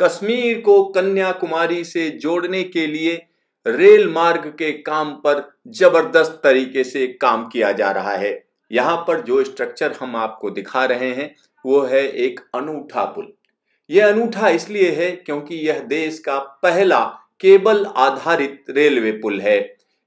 कश्मीर को कन्याकुमारी से जोड़ने के लिए रेल मार्ग के काम पर जबरदस्त तरीके से काम किया जा रहा है यहाँ पर जो स्ट्रक्चर हम आपको दिखा रहे हैं वो है एक अनूठा पुल यह अनूठा इसलिए है क्योंकि यह देश का पहला केबल आधारित रेलवे पुल है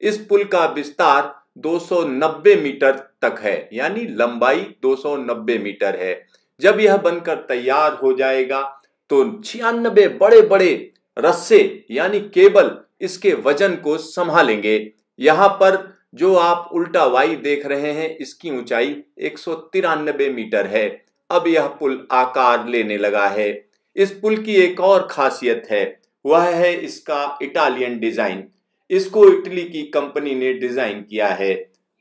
इस पुल का विस्तार 290 मीटर तक है यानी लंबाई 290 मीटर है जब यह बनकर तैयार हो जाएगा तो छियानबे बड़े बड़े रस्से यानी केबल इसके वजन को संभालेंगे यहां पर जो आप उल्टा वाई देख रहे हैं इसकी ऊंचाई एक मीटर है अब यह पुल आकार लेने लगा है इस पुल की एक और खासियत है वह है इसका इटालियन डिजाइन इसको इटली की कंपनी ने डिजाइन किया है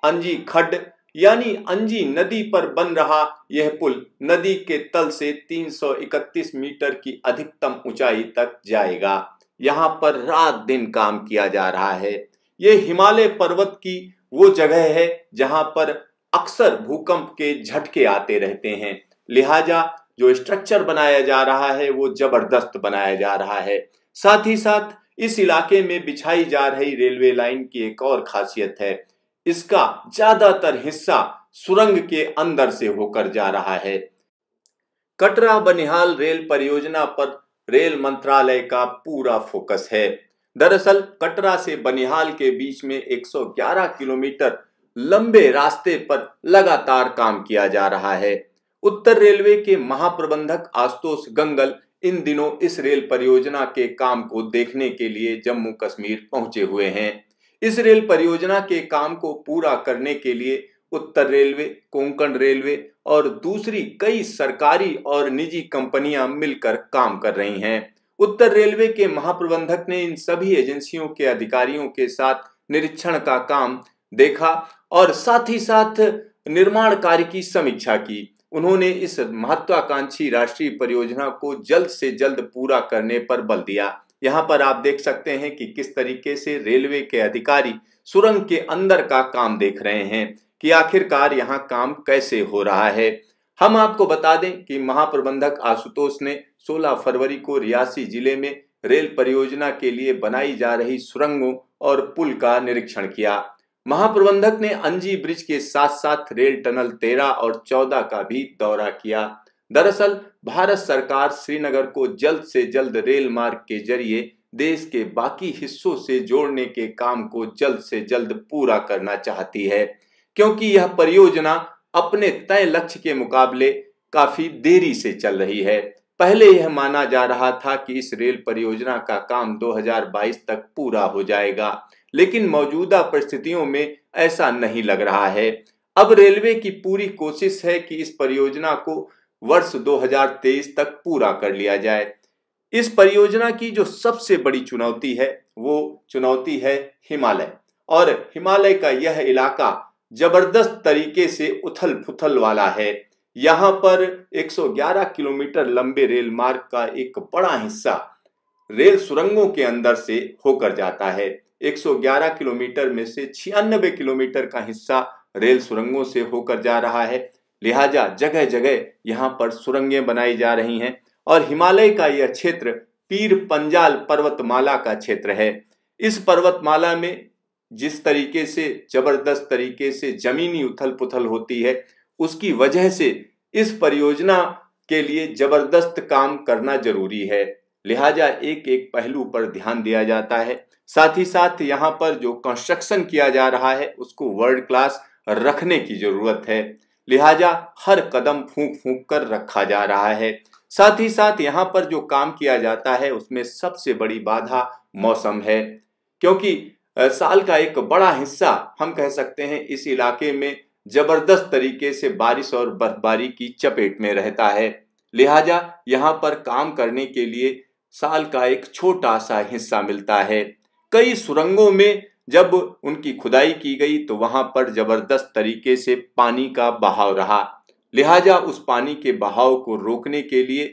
अंजी खड्ड यानी अंजी नदी पर बन रहा यह पुल नदी के तल से 331 मीटर की अधिकतम ऊंचाई तक जाएगा यहाँ पर रात दिन काम किया जा रहा है ये हिमालय पर्वत की वो जगह है जहां पर अक्सर भूकंप के झटके आते रहते हैं लिहाजा जो स्ट्रक्चर बनाया जा रहा है वो जबरदस्त बनाया जा रहा है साथ ही साथ इस इलाके में बिछाई जा रही रेलवे लाइन की एक और खासियत है इसका ज्यादातर हिस्सा सुरंग के अंदर से होकर जा रहा है कटरा बनिहाल रेल परियोजना पर रेल मंत्रालय का पूरा फोकस है दरअसल कटरा से बनिहाल के बीच में 111 किलोमीटर लंबे रास्ते पर लगातार काम किया जा रहा है उत्तर रेलवे के महाप्रबंधक आशुतोष गंगल इन दिनों इस रेल परियोजना के काम को देखने के लिए जम्मू कश्मीर पहुंचे हुए हैं इस रेल परियोजना के काम को पूरा करने के लिए उत्तर रेलवे कोंकण रेलवे और दूसरी कई सरकारी और निजी कंपनियां मिलकर काम कर रही हैं उत्तर रेलवे के महाप्रबंधक ने इन सभी एजेंसियों के अधिकारियों के साथ निरीक्षण का काम देखा और साथ ही साथ निर्माण कार्य की समीक्षा की उन्होंने इस महत्वाकांक्षी राष्ट्रीय परियोजना को जल्द से जल्द पूरा करने पर बल दिया यहाँ पर आप देख सकते हैं कि किस तरीके से रेलवे के अधिकारी सुरंग के अंदर का काम देख रहे हैं कि आखिरकार यहाँ काम कैसे हो रहा है हम आपको बता दें कि महाप्रबंधक आशुतोष ने 16 फरवरी को रियासी जिले में रेल परियोजना के लिए बनाई जा रही सुरंगों और पुल का निरीक्षण किया महाप्रबंधक ने अंजी ब्रिज के साथ साथ रेल टनल 13 और 14 का भी दौरा किया दरअसल भारत सरकार श्रीनगर को जल्द से जल्द रेल मार्ग के जरिए देश के बाकी हिस्सों से जोड़ने के काम को जल्द से जल्द पूरा करना चाहती है क्योंकि यह परियोजना अपने तय लक्ष्य के मुकाबले काफी देरी से चल रही है पहले यह माना जा रहा था कि इस रेल परियोजना का काम 2022 तक पूरा हो जाएगा लेकिन मौजूदा परिस्थितियों में ऐसा नहीं लग रहा है अब रेलवे की पूरी कोशिश है कि इस परियोजना को वर्ष 2023 तक पूरा कर लिया जाए इस परियोजना की जो सबसे बड़ी चुनौती है वो चुनौती है हिमालय और हिमालय का यह इलाका जबरदस्त तरीके से उथल फुथल वाला है यहाँ पर 111 किलोमीटर लंबे रेल मार्ग का एक बड़ा हिस्सा रेल सुरंगों के अंदर से होकर जाता है 111 किलोमीटर में से छियानबे किलोमीटर का हिस्सा रेल सुरंगों से होकर जा रहा है लिहाजा जगह जगह यहाँ पर सुरंगें बनाई जा रही हैं और हिमालय का यह क्षेत्र पीर पंजाल पर्वतमाला का क्षेत्र है इस पर्वतमाला में जिस तरीके से जबरदस्त तरीके से जमीनी उथल पुथल होती है उसकी वजह से इस परियोजना के लिए जबरदस्त काम करना जरूरी है लिहाजा एक एक पहलू पर ध्यान दिया जाता है साथ ही साथ यहाँ पर जो कंस्ट्रक्शन किया जा रहा है उसको वर्ल्ड क्लास रखने की जरूरत है लिहाजा हर कदम फूंक फूंक कर रखा जा रहा है साथ ही साथ यहाँ पर जो काम किया जाता है उसमें सबसे बड़ी बाधा मौसम है क्योंकि साल का एक बड़ा हिस्सा हम कह सकते हैं इस इलाके में जबरदस्त तरीके से बारिश और बर्फबारी की चपेट में रहता है लिहाजा यहाँ पर काम करने के लिए साल का एक छोटा सा हिस्सा मिलता है कई सुरंगों में जब उनकी खुदाई की गई तो वहां पर जबरदस्त तरीके से पानी का बहाव रहा लिहाजा उस पानी के बहाव को रोकने के लिए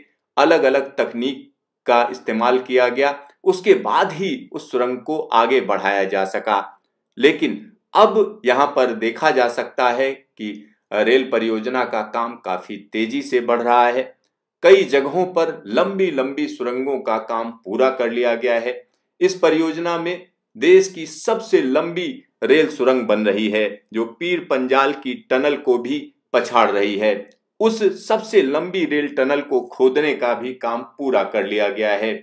अलग अलग तकनीक का इस्तेमाल किया गया उसके बाद ही उस सुरंग को आगे बढ़ाया जा सका लेकिन अब यहाँ पर देखा जा सकता है कि रेल परियोजना का काम काफ़ी तेजी से बढ़ रहा है कई जगहों पर लंबी लंबी सुरंगों का काम पूरा कर लिया गया है इस परियोजना में देश की सबसे लंबी रेल सुरंग बन रही है जो पीर पंजाल की टनल को भी पछाड़ रही है उस सबसे लंबी रेल टनल को खोदने का भी काम पूरा कर लिया गया है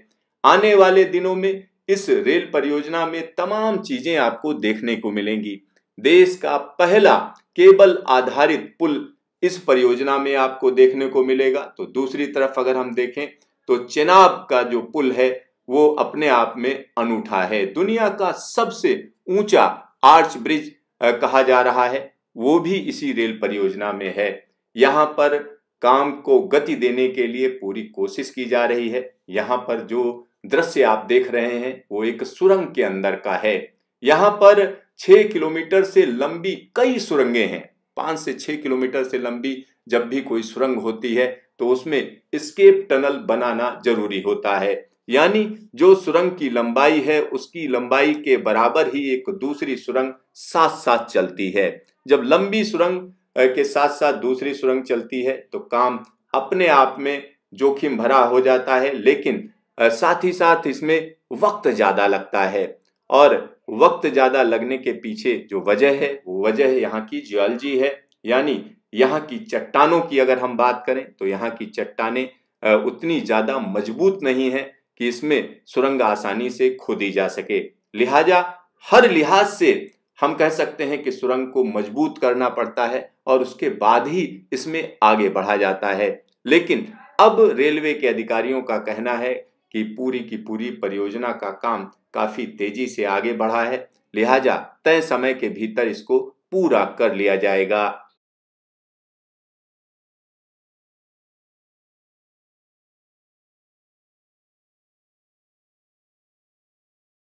आने वाले दिनों में इस रेल परियोजना में तमाम चीजें आपको देखने को मिलेंगी देश का पहला केबल आधारित पुल इस परियोजना में आपको देखने को मिलेगा तो दूसरी तरफ अगर हम देखें तो चेनाब का जो पुल है वो अपने आप में अनूठा है दुनिया का सबसे ऊंचा आर्च ब्रिज कहा जा रहा है वो भी इसी रेल परियोजना में है यहाँ पर काम को गति देने के लिए पूरी कोशिश की जा रही है यहाँ पर जो दृश्य आप देख रहे हैं वो एक सुरंग के अंदर का है यहाँ पर छ किलोमीटर से लंबी कई सुरंगें हैं पांच से छ किलोमीटर से लंबी जब भी कोई सुरंग होती है तो उसमें स्केप टनल बनाना जरूरी होता है यानी जो सुरंग की लंबाई है उसकी लंबाई के बराबर ही एक दूसरी सुरंग साथ साथ चलती है जब लंबी सुरंग के साथ साथ दूसरी सुरंग चलती है तो काम अपने आप में जोखिम भरा हो जाता है लेकिन साथ ही साथ इसमें वक्त ज़्यादा लगता है और वक्त ज़्यादा लगने के पीछे जो वजह है वो वजह यहाँ की जियोलॉजी है यानी यहाँ की चट्टानों की अगर हम बात करें तो यहाँ की चट्टाने उतनी ज़्यादा मजबूत नहीं है कि इसमें सुरंग आसानी से खोदी जा सके लिहाजा हर लिहाज से हम कह सकते हैं कि सुरंग को मजबूत करना पड़ता है और उसके बाद ही इसमें आगे बढ़ा जाता है लेकिन अब रेलवे के अधिकारियों का कहना है कि पूरी की पूरी परियोजना का काम काफ़ी तेजी से आगे बढ़ा है लिहाजा तय समय के भीतर इसको पूरा कर लिया जाएगा